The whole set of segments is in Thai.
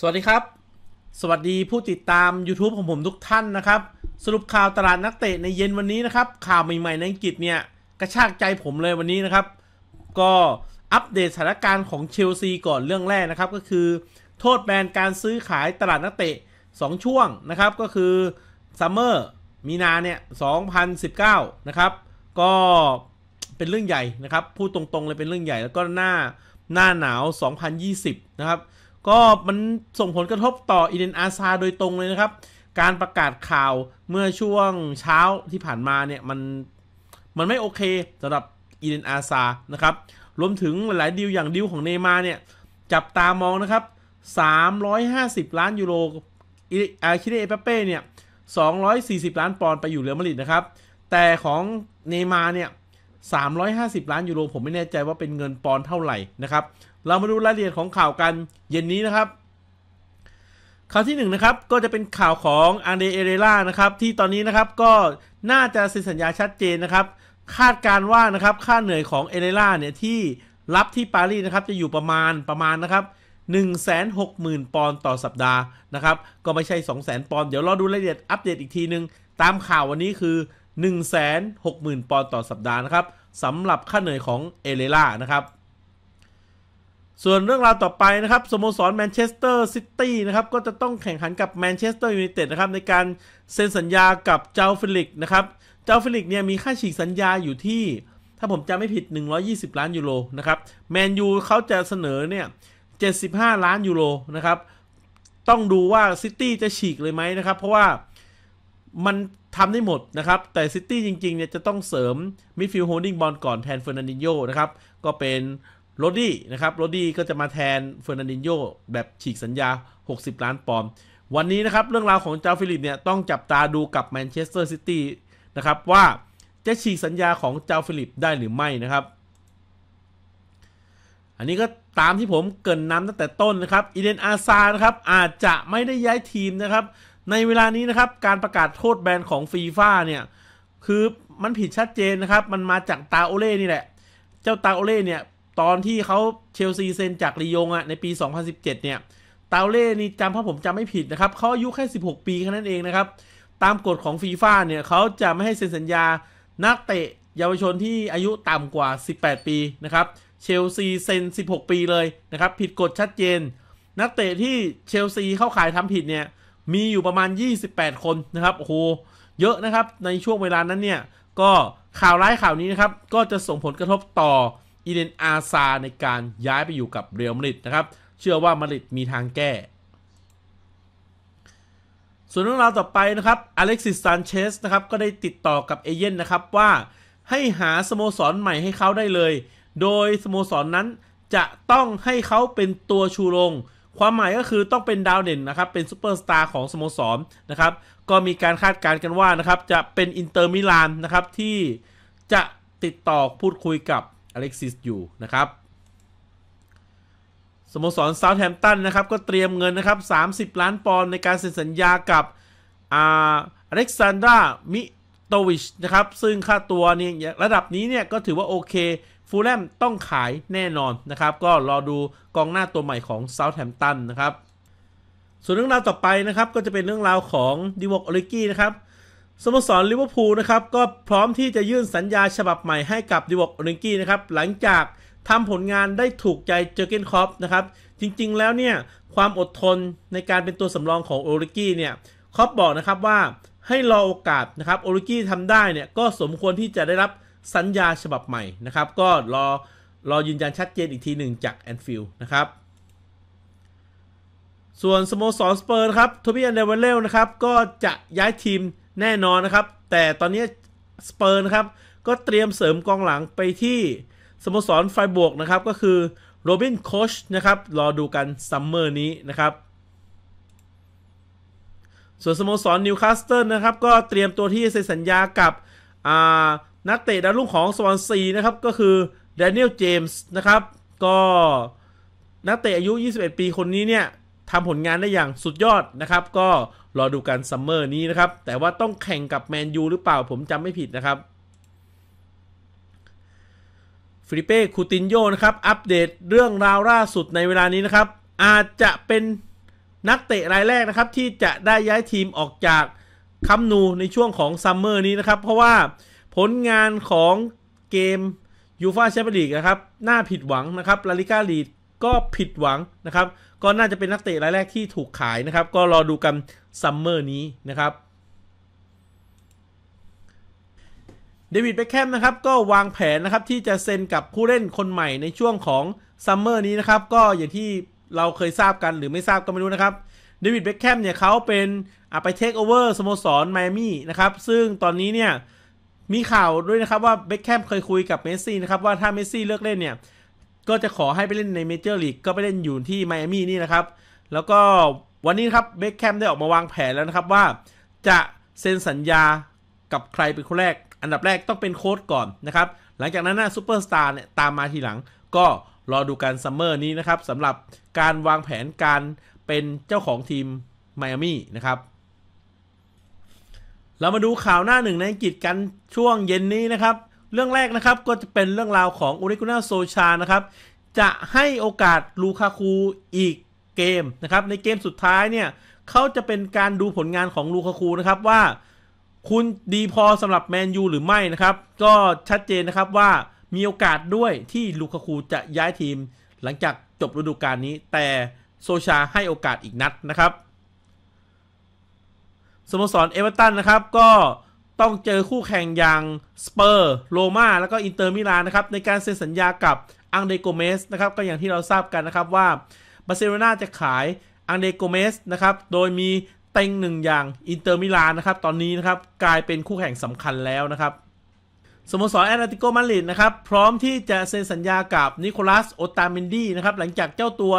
สวัสดีครับ สวัสดีผู้ติดตาม YouTube ของผมทุกท่านนะครับ สรุปข่าวตลาดนักเตะในเย็นวันนี้นะครับข่าวใหม่ๆในอังกฤษเนี่ยกระชากใจผมเลยวันนี้นะครับ ก็อัปเดตสถานการณ์ของเชลซีก่อนเรื่องแรกนะครับก็คือ โทษแบนการซื้อขายตลาดนักเตะ 2 ช่วงนะครับ ก็คือซัมเมอร์มีนาเนี่ย 2019 นะครับ ก็เป็นเรื่องใหญ่นะครับพูดตรงๆเลยเป็นเรื่องใหญ่ แล้วก็หน้าหน้าหนาว 2020 นะครับก็มันส่งผลกระทบต่ออีเดนอาซาโดยตรงเลยนะครับ การประกาศข่าวเมื่อช่วงเช้าที่ผ่านมาเนี่ย มันมันไม่โอเคสำหรับอีเดนอาซานะครับ รวมถึงหลายๆดีลอย่างดีลของเนมาเนี่ย จับตามองนะครับ 350 ล้านยูโรอาคิเดเอเป้เนี่ย 240 ล้านปอนด์ไปอยู่เรอัลมาดริดนะครับ แต่ของเนมาเนี่ย 350 ล้านยูโร ผมไม่แน่ใจว่าเป็นเงินปอนด์เท่าไหร่นะครับเรามาดูรายละเอียดของข่าวกันเย็นนี้นะครับ ข่าวที่1นนะครับก็จะเป็นข่าวของอังเดเอเรล่านะครับที่ตอนนี้นะครับก็น่าจะเซ็นสัญญาชัดเจนนะครับ คาดการว่านะครับค่าเหนื่อยของเอเรล่าเนี่ยที่รับที่ปารีสนะครับ จะอยู่ประมาณประมาณนะครับ160,000 ปอนด์ต่อสัปดาห์นะครับ ก็ไม่ใช่ 200,000ปอนด์เดี๋ยวรอดูรายละเอียดอัปเดตอีกทีนึง ตามข่าววันนี้คือ160,000 ปอนด์ต่อสัปดาห์นะครับสำหรับค่าเหนื่อยของเอเรล่านะครับส่วนเรื่องราวต่อไปนะครับสโมสรแมนเชสเตอร์ซิตี้นะครับ ก็จะต้องแข่งขันกับแมนเชสเตอร์ยูไนเต็ดนะครับ ในการเซ็นสัญญากับเจ้าฟิลิกนะครับเจ้าฟิลิกเนี่ยมีค่าฉีกสัญญาอยู่ที่ ถ้าผมจำไม่ผิด 120 ล้านยูโรนะครับแมนยูเขาจะเสนอเนี่ย 75 ล้านยูโรนะครับ ต้องดูว่าซิตี้จะฉีกเลยไหมนะครับ เพราะว่ามันทำได้หมดนะครับ แต่ซิตี้จริงๆเนี่ยจะต้องเสริมมิดฟิลด์โฮลดิงบอลก่อนแทนเฟอร์นันดิโยนะครับก็เป็นโรดี้นะครับ โรดี้ก็จะมาแทนเฟอร์นันดินโยแบบฉีกสัญญา 60 ล้านปอนด์วันนี้นะครับเรื่องราวของเจ้าฟิลิปเนี่ยต้องจับตาดูกับแมนเชสเตอร์ซิตี้นะครับว่าจะฉีกสัญญาของเจ้าฟิลิปได้หรือไม่นะครับ อันนี้ก็ตามที่ผมเกินน้ำตั้งแต่ต้นนะครับอีเดนอาซานะครับอาจจะไม่ได้ย้ายทีมนะครับ ในเวลานี้นะครับการประกาศโทษแบนของฟีฟ่าเนี่ยคือมันผิดชัดเจนนะครับ มันมาจากตาโอเล่นี่แหละเจ้าตาโอเล่เนี่ยตอนที่เขาเชลซีเซ็นจากลียงอะในปี 2017 เนี่ย ตาเล่นี่จำพราผมจำไม่ผิดนะครับ เขาอายุแค่ 16 ปีแค่นั้นเองนะครับตามกฎของฟีฟ่าเนี่ยเขาจะไม่ให้เซ็นสัญญา นักเตะเยาวชนที่อายุต่ำกว่า 18 ปีนะครับ เชลซีเซ็น 16 ปีเลยนะครับผิดกฎชัดเจน นักเตะที่เชลซีเข้าขายทำผิดเนี่ย มีอยู่ประมาณ 28 คนนะครับโอ้โหเยอะนะครับในช่วงเวลานั้นเนี่ยก็ข่าวร้ายข่าวนี้นะครับก็จะส่งผลกระทบต่ออีเดนอาซาในการย้ายไปอยู่กับเรียลมาดริดนะครับ เชื่อว่ามาดริดมีทางแก้ ส่วนเรื่องราวต่อไปนะครับ อเล็กซิสซานเชสนะครับก็ได้ติดต่อกับเอเย่นนะครับว่าให้หาสโมสรใหม่ให้เขาได้เลย โดยสโมสรนนั้นจะต้องให้เขาเป็นตัวชูโรง ความหมายก็คือต้องเป็นดาวเด่นนะครับ เป็นซูเปอร์สตาร์ของสโมสรนะครับ ก็มีการคาดการณ์กันว่านะครับจะเป็นอินเตอร์มิลานนะครับที่จะติดต่อพูดคุยกับอเล็กซิสอยู่นะครับ สโมสรเซาท์แฮมตันนะครับก็เตรียมเงินนะครับ 30 ล้านปอนด์ในการเซ็นสัญญากับอาอเล็กซานดรามิโตวิชนะครับ ซึ่งค่าตัวเนี่ยระดับนี้เนี่ยก็ถือว่าโอเค ฟูลแลมต้องขายแน่นอนนะครับ ก็รอดูกองหน้าตัวใหม่ของเซาท์แฮมตันนะครับ ส่วนเรื่องราวต่อไปนะครับก็จะเป็นเรื่องราวของดิวอกอลิกี้นะครับสโมสรลิเวอร์พูลนะครับ ก็พร้อมที่จะยื่นสัญญาฉบับใหม่ให้กับดิวอกโอลิงกี้นะครับ หลังจากทำผลงานได้ถูกใจเจอเกนคอปนะครับ จริงๆแล้วเนี่ย ความอดทนในการเป็นตัวสำรองของโอลิกี้เนี่ยคอปบอกนะครับว่าให้รอโอกาสนะครับโอลิกี้ทำได้เนี่ย ก็สมควรที่จะได้รับสัญญาฉบับใหม่นะครับ ก็รอรอยืนยันชัดเจนอีกทีหนึ่งจากแอนฟิลด์นะครับ ส่วนสโมสรสเปอร์ครับทบิอันเดเวเลนะครับก็จะย้ายทีมแน่นอนนะครับ แต่ตอนนี้สเปอร์นะครับก็เตรียมเสริมกองหลังไปที่สโมสร ไฟบวกนะครับก็คือโรบินโคชนะครับ รอดูกันซัมเมอร์นี้นะครับ ส่วนสโมสร นิวคาสเซิลนะครับ ก็เตรียมตัวที่เซ็นสัญญากับนักเตะดาวรุ่งของสวอนซีนะครับ ก็คือแดเนียลเจมส์นะครับ ก็นักเตะอายุ 21 ปีคนนี้เนี่ยทำผลงานได้อย่างสุดยอดนะครับก็รอดูกันซัมเมอร์นี้นะครับ แต่ว่าต้องแข่งกับแมนยูหรือเปล่าผมจำไม่ผิดนะครับฟริเป้คูตินโยนะครับ อัปเดตเรื่องราวล่าสุดในเวลานี้นะครับ อาจจะเป็นนักเตะรายแรกนะครับที่จะได้ย้ายทีมออกจากคัมนูในช่วงของซัมเมอร์นี้นะครับ เพราะว่าผลงงานของเกมยูฟาแชมเปี้ยนลีกนะครับ น่าผิดหวังนะครับลาลิก้าลีดก็ผิดหวังนะครับ ก็น่าจะเป็นนักเตะรายแรกที่ถูกขายนะครับ ก็รอดูกันซัมเมอร์นี้นะครับ เดวิดเบคแคมนะครับก็วางแผนนะครับที่จะเซ็นกับผู้เล่นคนใหม่ในช่วงของซัมเมอร์นี้นะครับ ก็อย่างที่เราเคยทราบกันหรือไม่ทราบก็ไม่รู้นะครับ เดวิดเบคแคมเนี่ยเขาเป็นไปเทคโอเวอร์สโมสรไมอามี่นะครับ ซึ่งตอนนี้เนี่ยมีข่าวด้วยนะครับว่าเบคแคมเคยคุยกับเมสซี่นะครับว่าถ้าเมสซี่เลิกเล่นเนี่ยก็จะขอให้ไปเล่นในเมเจอร์ลีกก็ไปเล่นอยู่ที่ไมอามี่นี่นะครับ แล้วก็วันนี้ครับเบคแคมได้ออกมาวางแผนแล้วนะครับว่าจะเซ็นสัญญากับใครเป็นคนแรก อันดับแรกต้องเป็นโค้ดก่อนนะครับ หลังจากนั้นนะซูเปอร์สตาร์เนี่ยตามมาทีหลัง ก็รอดูการซัมเมอร์นี้นะครับสำหรับการวางแผนการเป็นเจ้าของทีมไมอามี่นะครับ เรามาดูข่าวหน้าหนึ่งในอังกฤษกันช่วงเย็นนี้นะครับเรื่องแรกนะครับก็จะเป็นเรื่องราวของอุริกุนาโซชานะครับจะให้โอกาสลูคาคูอีกเกมนะครับในเกมสุดท้ายเนี่ยเขาจะเป็นการดูผลงานของลูคาคูนะครับ ว่าคุณดีพอสำหรับแมนยูหรือไม่นะครับ ก็ชัดเจนนะครับว่ามีโอกาสด้วยที่ลูคาคูจะย้ายทีม หลังจากจบฤดูกาลนี้ แต่โซชา ให้โอกาสอีกนัดนะครับสโมสร เอเวอร์ตันนะครับก็ต้องเจอคู่แข่งอย่างสเปอร์โรมาแล้วก็อินเตอร์มิลานนะครับ ในการเซ็นสัญญากับอังเดโกเมสนะครับ ก็อย่างที่เราทราบกันนะครับว่าบาร์เซโลนาจะขายอังเดโกเมสนะครับ โดยมีเต็งหนึ่งอย่างอินเตอร์มิลานนะครับ ตอนนี้นะครับ กลายเป็นคู่แข่งสำคัญแล้วนะครับสโมสรแอตเลติโกมาดริดนะครับ พร้อมที่จะเซ็นสัญญากับนิโคลัสโอตาเมนดีนะครับ หลังจากเจ้าตัว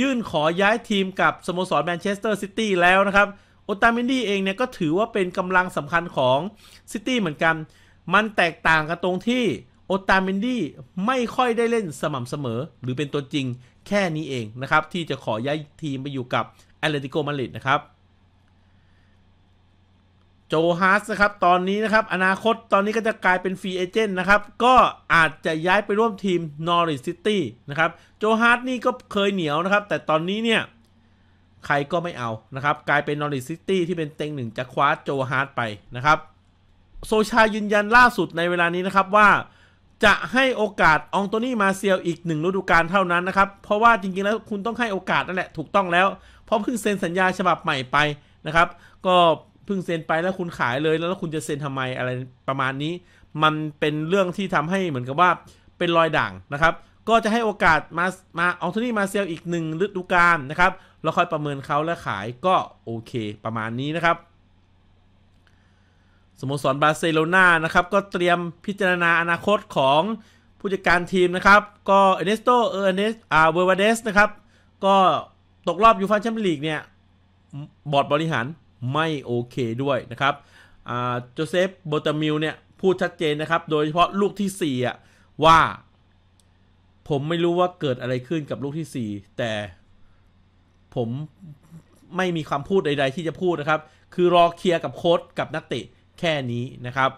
ยื่นขอย้ายทีมกับสโมสรแมนเชสเตอร์ซิตี้แล้วนะครับโอตาเมนดี้เองเนี่ยก็ถือว่าเป็นกำลังสำคัญของซิตี้เหมือนกัน มันแตกต่างกันตรงที่โอตาเมนดี้ไม่ค่อยได้เล่นสม่ำเสมอ หรือเป็นตัวจริงแค่นี้เองนะครับ ที่จะขอย้ายทีมไปอยู่กับแอตเลติโกมาดริดนะครับโจฮาร์สนะครับตอนนี้นะครับ อนาคตตอนนี้ก็จะกลายเป็นฟรีเอเจนต์นะครับ ก็อาจจะย้ายไปร่วมทีมนอริสซิตี้นะครับโจฮาร์สนี่ก็เคยเหนียวนะครับแต่ตอนนี้เนี่ยใครก็ไม่เอานะครับ กลายเป็นนอริซิตี้ที่เป็นเต็งหนึ่งจะคว้าโจฮาร์ดไปนะครับ โซชายืนยันล่าสุดในเวลานี้นะครับว่า จะให้โอกาสองโตนี่มาเซียลอีกหนึ่งฤดูกาลเท่านั้นนะครับ เพราะว่าจริงๆแล้วคุณต้องให้โอกาสนั่นแหละถูกต้องแล้ว เพราะเพิ่งเซ็นสัญญาฉบับใหม่ไปนะครับ ก็เพิ่งเซ็นไปแล้วคุณขายเลย แล้วคุณจะเซ็นทำไมอะไรประมาณนี้ มันเป็นเรื่องที่ทำให้เหมือนกับว่า เป็นรอยด่างนะครับ ก็จะให้โอกาสมามาอองโวนี่มาเซียลอีกหนึ่งฤดูกาลนะครับแล้วค่อยประเมินเขาและขายก็โอเค ประมาณนี้นะครับสโมสรบาร์เซโลนานะครับ ก็เตรียมพิจารณาอนาคตของผู้จัดการทีมนะครับ ก็เอเนสโตเอเนสอาเวอร์วาเดสนะครับ ก็ตกรอบยูฟ่าแชมเปี้ยนลีกเนี่ย บอร์ดบริหารไม่โอเคด้วยนะครับโจเซฟโบตามิลเนี่ย พูดชัดเจนนะครับ โดยเฉพาะลูกที่4อ่ะว่า ผมไม่รู้ว่าเกิดอะไรขึ้นกับลูกที่ 4 แต่ผมไม่มีความพูดใด ๆ ที่จะพูดนะครับ คือรอเคลียร์กับโค้ดกับนักเตะแค่นี้นะครับ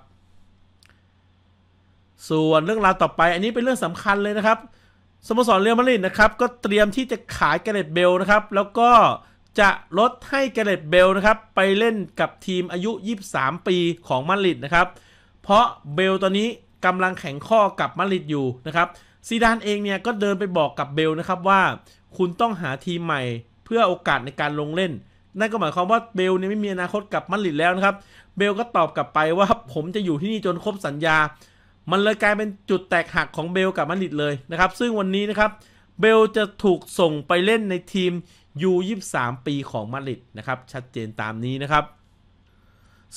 ส่วนเรื่องราวต่อไป อันนี้เป็นเรื่องสำคัญเลยนะครับสโมสรเรอัลมาดริดนะครับ ก็เตรียมที่จะขายเกเรตเบลนะครับ แล้วก็จะลดให้เกเรตเบลนะครับ ไปเล่นกับทีมอายุ 23 ปีของมาดริดนะครับ เพราะเบลตอนนี้กำลังแข่งข้อกับมาดริดอยู่นะครับ ซีดานเองเนี่ยก็เดินไปบอกกับเบลนะครับว่า คุณต้องหาทีมใหม่เพื่อโอกาสในการลงเล่น นั่นก็หมายความว่าเบลเนี่ยไม่มีอนาคตกับมาลริดแล้วนะครับ เบลก็ตอบกลับไปว่าผมจะอยู่ที่นี่จนครบสัญญา มันเลยกลายเป็นจุดแตกหักของเบลกับมาลริดเลยนะครับ ซึ่งวันนี้นะครับเบลจะถูกส่งไปเล่นในทีมยู23 ปีของมาลริดนะครับ ชัดเจนตามนี้นะครับ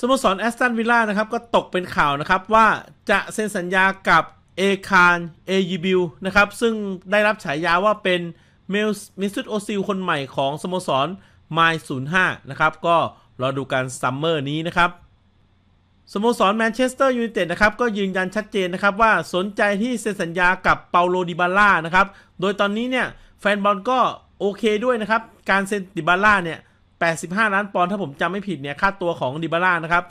สโมสรแอสตันวิลล่านะครับก็ตกเป็นข่าวนะครับว่าจะเซ็นสัญญากับเอคารเอยิบิลนะครับ ซึ่งได้รับฉายาว่าเป็นเมลมิสุดโอซิลคนใหม่ของสโมสรไมล์ศูนย์ห้านะครับ ก็รอดูการซัมเมอร์นี้นะครับ สโมสรแมนเชสเตอร์ยูไนเต็ดนะครับ ก็ยืนยันชัดเจนนะครับว่าสนใจที่เซ็นสัญญากับเปาโลดิบาร่านะครับ โดยตอนนี้เนี่ย แฟนบอลก็โอเคด้วยนะครับ การเซ็นดิบาร่าเนี่ย 85 ล้านปอนด์ถ้าผมจำไม่ผิดเนี่ย ค่าตัวของดิบาร่านะครับ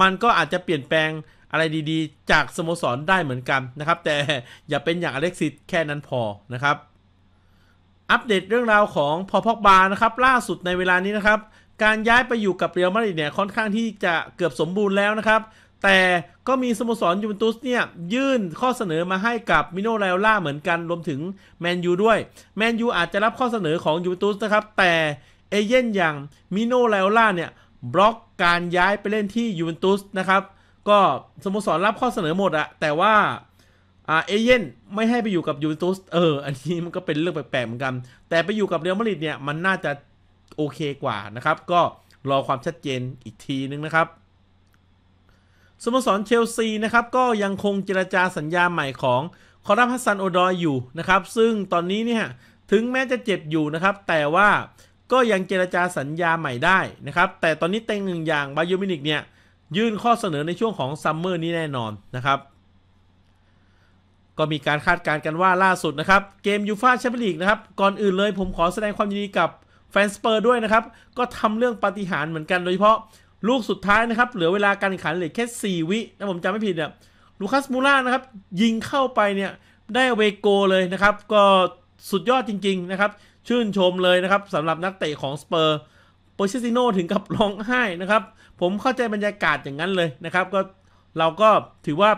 มันก็อาจจะเปลี่ยนแปลงอะไรดี ๆ จากสโมสรได้เหมือนกันนะครับแต่อย่าเป็นอย่างอเล็กซิสแค่นั้นพอนะครับอัปเดตเรื่องราวของพอพอกบานะครับ ล่าสุดในเวลานี้นะครับ การย้ายไปอยู่กับเรียลมาดริดเนี่ยค่อนข้างที่จะเกือบสมบูรณ์แล้วนะครับ แต่ก็มีสโมสรยูเวนตุสเนี่ยยื่นข้อเสนอมาให้กับมิโนไลล่าเหมือนกันรวมถึงแมนยูด้วยแมนยูอาจจะรับข้อเสนอของยูเวนตุสนะครับ แต่เอเย่นอย่างมิโนไลล่าเนี่ยบล็อกการย้ายไปเล่นที่ยูเวนตุสนะครับ ก็สโมสรรับข้อเสนอหมดอะแต่ว่าอ่าเอเย่นไม่ให้ไปอยู่กับยูเวนตุสเออ อันนี้มันก็เป็นเรื่องแปลกๆเหมือนกัน แต่ไปอยู่กับเรอัลมาดริดเนี่ย มันน่าจะ โอเคกว่านะครับ ก็รอความชัดเจนอีกทีนึงนะครับ สโมสรเชลซีนะครับ ก็ยังคงเจรจาสัญญาใหม่ของคอรัมัสซันโอดอยอยู่นะครับ ซึ่งตอนนี้เนี่ย ถึงแม้จะเจ็บอยู่นะครับ แต่ว่าก็ยังเจรจาสัญญาใหม่ได้นะครับ แต่ตอนนี้เต็งหนึ่งอย่างบาโยมินิกเนี่ยยื่นข้อเสนอในช่วงของซัมเมอร์นี้แน่นอนนะครับก็มีการคาดการณ์กันว่าล่าสุดนะครับ เกมยูฟาแชมเปี้ยนลีกนะครับ ก่อนอื่นเลยผมขอแสดงความยินดีกับ แฟนสเปอร์ด้วยนะครับ ก็ทำเรื่องปาฏิหาริย์เหมือนกันโดยเฉพาะลูกสุดท้ายนะครับ เหลือเวลาการแข่งขันเหลือแค่ 4 วินะผมจำไม่ผิดเนี่ยลูคัสมูล่านะครับยิงเข้าไปเนี่ยได้เวโกเลยนะครับ ก็สุดยอดจริงๆ นะครับ ชื่นชมเลยนะครับสำหรับนักเตะของสเปอร์โปเชซิโนถึงกับร้องไห้นะครับผมเข้าใจบรรยากาศอย่างนั้นเลยนะครับ ก็เราก็ถือว่า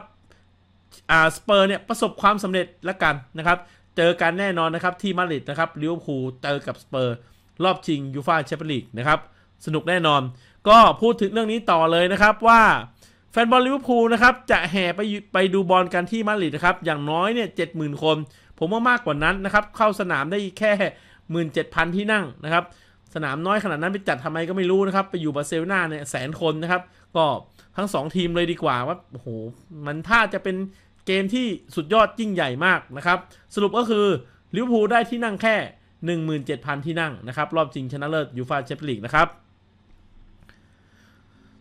อ่าสเปอร์เนี่ย ประสบความสำเร็จละกันนะครับ เจอกันแน่นอนนะครับที่มาดริดนะครับลิเวอร์พูลเจอกับสเปอร์รอบชิงยูฟ่าแชมเปี้ยนลีกนะครับ สนุกแน่นอน ก็พูดถึงเรื่องนี้ต่อเลยนะครับว่า แฟนบอลลิเวอร์พูลนะครับ จะแห่ไปไปดูบอลกันที่มาดริดนะครับ อย่างน้อยเนี่ยเจ็ดหมื่นคน ผมว่ามากกว่านั้นนะครับ เข้าสนามได้แค่หมื่นเจ็ดพันที่นั่งนะครับสนามน้อยขนาดนั้นไปจัดทำไมก็ไม่รู้นะครับไปอยู่บาร์เซโลนาเนี่ยแสนคนนะครับก็ทั้ง 2 ทีมเลยดีกว่าว่าโอ้โหมันถ้าจะเป็นเกมที่สุดยอดยิ่งใหญ่มากนะครับ สรุปก็คือลิเวอร์พูลได้ที่นั่งแค่ 17,000 ที่นั่งนะครับรอบชิงชนะเลิศยูฟาแชมเปี้ยนลีกนะครับ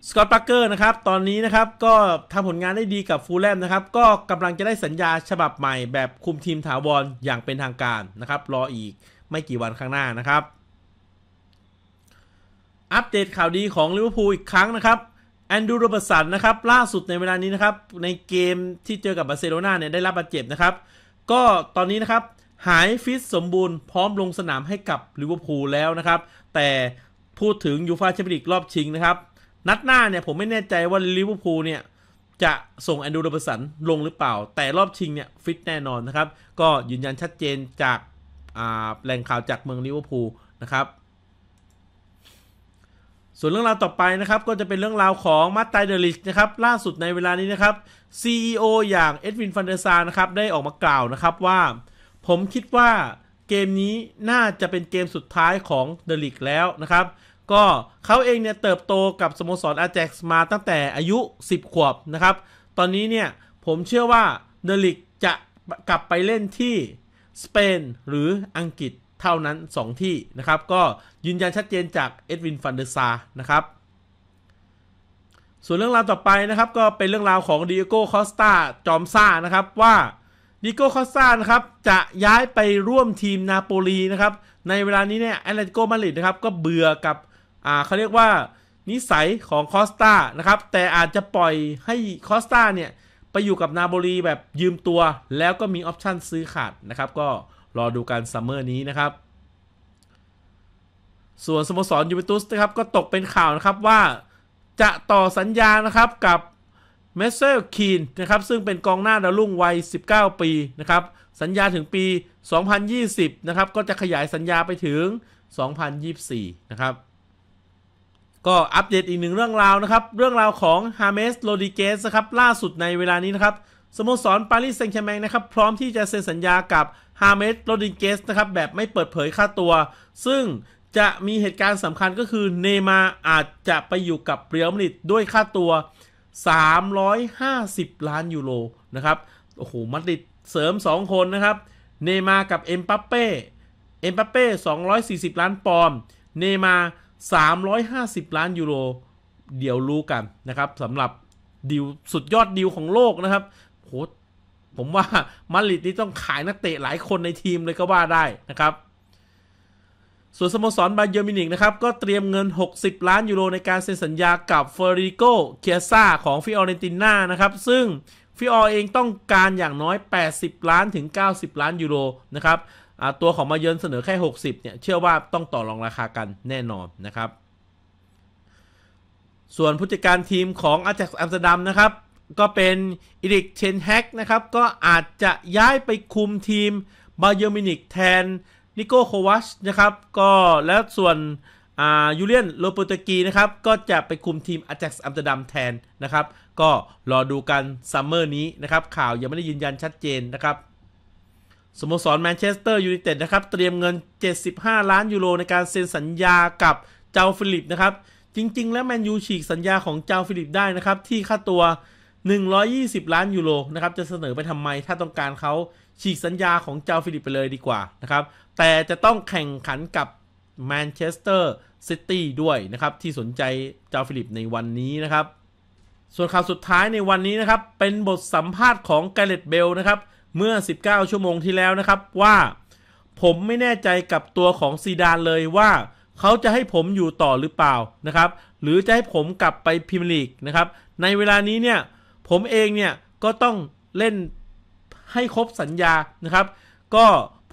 สกอตต์ปักเกอร์ นะครับ ตอนนี้นะครับก็ทำผลงานได้ดีกับฟูลแลมนะครับก็กำลังจะได้สัญญาฉบับใหม่แบบคุมทีมถาวรอย่างเป็นทางการนะครับรออีกไม่กี่วันข้างหน้านะครับ อัปเดตข่าวดีของลิเวอร์พูลอีกครั้งนะครับแอนดูโรเบิร์สันนะครับ ล่าสุดในเวลานี้นะครับ ในเกมที่เจอกับบาร์เซโลนาเนี่ยได้รับบาดเจ็บนะครับ ก็ตอนนี้นะครับหายฟิตสมบูรณ์พร้อมลงสนามให้กับลิเวอร์พูลแล้วนะครับ แต่พูดถึงยูฟาแชมเปี้ยนลีกรอบชิงนะครับ นัดหน้าเนี่ยผมไม่แน่ใจว่าลิเวอร์พูลเนี่ยจะส่งแอนดูโรเบิร์สันลงหรือเปล่า แต่รอบชิงเนี่ยฟิตแน่นอนนะครับ ก็ยืนยันชัดเจนจากแหล่งข่าวจากเมืองลิเวอร์พูลนะครับส่วนเรื่องราวต่อไปนะครับก็จะเป็นเรื่องราวของมาตายเดลิชนะครับ ล่าสุดในเวลานี้นะครับ CEO อย่างเอ็ดวินฟันเดซานะครับ ได้ออกมากล่าวนะครับว่า ผมคิดว่าเกมนี้น่าจะเป็นเกมสุดท้ายของเดลิกแล้วนะครับ ก็เขาเองเนี่ยเติบโตกับสโมสรอาแจ็กมาตั้งแต่อายุ 10 ขวบนะครับ ตอนนี้เนี่ยผมเชื่อว่าเดลิกจะกลับไปเล่นที่สเปน หรืออังกฤษเท่านั้น 2 ที่นะครับก็ยืนยันชัดเจนจากเอ็ดวินฟันเดอร์ซานะครับส่วนเรื่องราวต่อไปนะครับก็เป็นเรื่องราวของดิเอโกคอสตาจอมซ่านะครับว่าดิโก้คอสตานะครับจะย้ายไปร่วมทีมนาโปลีนะครับในเวลานี้เนี่ยแอตเลติโกมาริดนะครับก็เบื่อกับอ่าเขาเรียกว่านิสัยของคอสตานะครับแต่อาจจะปล่อยให้คอสตาเนี่ยไปอยู่กับนาโปลีแบบยืมตัว แล้วก็มีออปชั่นซื้อขาดนะครับก็รอดูการซัมเมอร์นี้นะครับ ส่วนสโมสรยูเวนตุสนะครับก็ตกเป็นข่าวนะครับว่าจะต่อสัญญานะครับกับเมสเซอร์คีนนะครับซึ่งเป็นกองหน้าดาวรุ่งวัย 19 ปีนะครับ สัญญาถึงปี 2020 นะครับก็จะขยายสัญญาไปถึง 2024 นะครับ ก็อัปเดตอีกหนึ่งเรื่องราวนะครับ เรื่องราวของฮาเมสโรดิเกสครับ ล่าสุดในเวลานี้นะครับสโมสร ปารีสแซงต์แชร์แมงนะครับ พร้อมที่จะเซ็นสัญญากับฮาเมสโรดิเกสนะครับ แบบไม่เปิดเผยค่าตัว ซึ่งจะมีเหตุการณ์สำคัญก็คือเนมาอาจจะไปอยู่กับเรียลมาดริดด้วยค่าตัว 350 ล้านยูโรนะครับ โอ้โหมาดริดเสริม 2 คนนะครับเนมากับเอ็มปัปเป้เอ็มปัปเป้ 240 ล้านปอนด์เนมา 350 ล้านยูโรเดี๋ยวรู้กันนะครับสำหรับดิวสุดยอดดิวของโลกนะครับโหผมว่ามาริดนี่ต้องขายนักเตะหลายคนในทีมเลยก็ว่าได้นะครับ ส่วนสโมสรบาเยอร์มินิกนะครับ ก็เตรียมเงิน 60 ล้านยูโรในการเซ็นสัญญากับเฟอริโกเคียซาของฟิออเรนติน่านะครับ ซึ่งฟิออเองต้องการอย่างน้อย 80 ล้านถึง 90 ล้านยูโรนะครับตัวของมาเยินเสนอแค่ 60เนี่ยเชื่อว่าต้องต่อรองราคากันแน่นอนนะครับ ส่วนผู้จัดการทีมของอาจกอัมสเตอร์ดัมนะครับก็เป็นอิริกเชนแฮกนะครับ ก็อาจจะย้ายไปคุมทีมบาเยอร์มินิกแทนนิโก้โควัชนะครับก็แล้วส่วนยูเลียนโลโปตกีนะครับ ก็จะไปคุมทีมอาจ็กส์อัมสเตอร์ดัมแทนนะครับ ก็รอดูกันซัมเมอร์นี้นะครับ ข่าวยังไม่ได้ยืนยันชัดเจนนะครับสโมสรแมนเชสเตอร์ยูไนเต็ดนะครับ เตรียมเงิน 75 ล้านยูโรในการเซ็นสัญญากับเจ้าฟิลิปนะครับ จริงๆ แล้วแมนยูฉีกสัญญาของเจ้าฟิลิปได้นะครับที่ค่าตัว120 ล้าน ยูโรนะครับจะเสนอไปทำไม ถ้าต้องการเขาฉีกสัญญาของเจ้าฟิลิปไปเลยดีกว่านะครับแต่จะต้องแข่งขันกับแมนเชสเตอร์ซิตี้ด้วยนะครับที่สนใจเจ้าฟิลิปในวันนี้นะครับ ส่วนข่าวสุดท้ายในวันนี้นะครับเป็นบทสัมภาษณ์ของแกเรตเบลนะครับเมื่อ 19 ชั่วโมงที่แล้วนะครับว่าผมไม่แน่ใจกับตัวของซีดานเลยว่าเขาจะให้ผมอยู่ต่อหรือเปล่านะครับหรือจะให้ผมกลับไปพิมลีกนะครับในเวลานี้เนี่ยผมเองเนี่ยก็ต้องเล่นให้ครบสัญญานะครับ ก็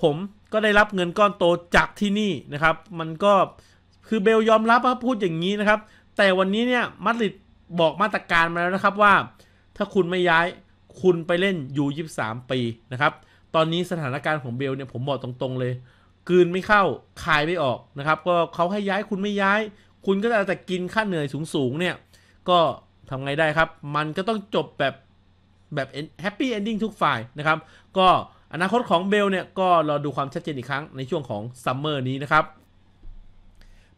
ผมก็ได้รับเงินก้อนโตจากที่นี่นะครับ มันก็คือเบลยอมรับว่าพูดอย่างนี้นะครับ แต่วันนี้เนี่ยมาดริดบอกมาตรการมาแล้วนะครับว่า ถ้าคุณไม่ย้ายคุณไปเล่นยูยีสามปีนะครับ ตอนนี้สถานการณ์ของเบลเนี่ยผมบอกตรงๆเลย กืนไม่เข้าคายไม่ออกนะครับ ก็เขาให้ย้ายคุณไม่ย้าย คุณก็จอาแต่กินค่าเหนื่อยสูงๆเนี่ยก็ทำไงได้ครับ มันก็ต้องจบแบบแบบแฮปปี้เอนดิ้งทุกฝ่ายนะครับ ก็อนาคตของเบลเนี่ยก็รอดูความชัดเจนอีกครั้งในช่วงของซัมเมอร์นี้นะครับ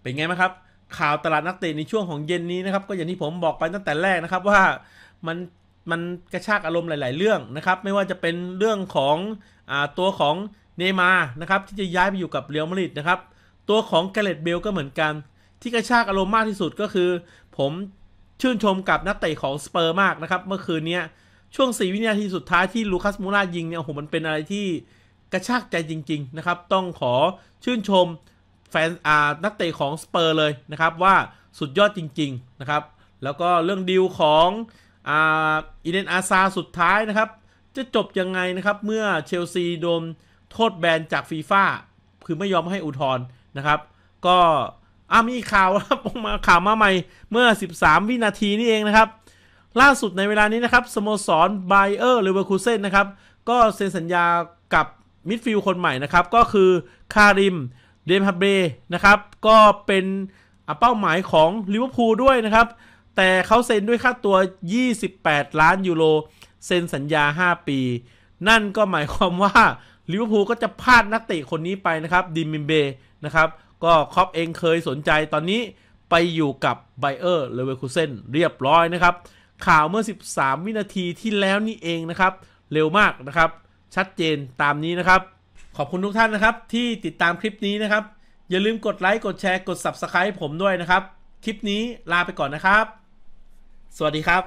เป็นไงไหมครับ ข่าวตลาดนักเตะในช่วงของเย็นนี้นะครับ ก็อย่างที่ผมบอกไปตั้งแต่แรกนะครับว่ามันมันกระชากอารมณ์หลายๆเรื่องนะครับไม่ว่าจะเป็นเรื่องของอตัวของเนมานะครับที่จะย้ายไปอยู่กับเรอัลมาดริดนะครับ ตัวของเกเรตเบลก็เหมือนกัน ที่กระชากอารมณ์มากที่สุดก็คือ ผมชื่นชมกับนักเตะของสเปอร์มากนะครับเมื่อคืนนี้ช่วง 4 วินาทีสุดท้ายที่ลูคัสมูรายิงเนี่ยโอ้โหมันเป็นอะไรที่กระชากใจจริงๆนะครับ ต้องขอชื่นชมแฟนอานักเตะของสเปอร์เลยนะครับ ว่าสุดยอดจริงๆนะครับ แล้วก็เรื่องดีลของอ่าอิเดนอาซาสุดท้ายนะครับ จะจบยังไงนะครับเมื่อเชลซีโดนโทษแบนจากฟีฟ่าคือไม่ยอมให้อุทธรณ์นะครับก็อ่ะมีข่าวครับออกมาข่าวมาใหม่เมื่อ 13 วินาทีนี่เองนะครับ ล่าสุดในเวลานี้นะครับ สโมสรไบเออร์หรือเบอร์คูเซ่นนะครับ ก็เซ็นสัญญากับมิดฟิลด์คนใหม่นะครับ ก็คือ คาริม เดมฮาเบนะครับก็เป็นเป้าหมายของลิเวอร์พูลด้วยนะครับ แต่เขาเซ็นด้วยค่าตัว 28 ล้านยูโรเซ็นสัญญา 5 ปี นั่นก็หมายความว่าลิเวอร์พูลก็จะพลาดนักเตะคนนี้ไปนะครับดิมิมเบนะครับก็คอปเองเคยสนใจตอนนี้ไปอยู่กับไบเออร์ เลเวอร์คูเซนเรียบร้อยนะครับ ข่าวเมื่อ 13 วินาทีที่แล้วนี่เองนะครับ เร็วมากนะครับ ชัดเจนตามนี้นะครับ ขอบคุณทุกท่านนะครับที่ติดตามคลิปนี้นะครับ อย่าลืมกดไลค์ กดแชร์กด Subscribe ผมด้วยนะครับ คลิปนี้ลาไปก่อนนะครับ สวัสดีครับ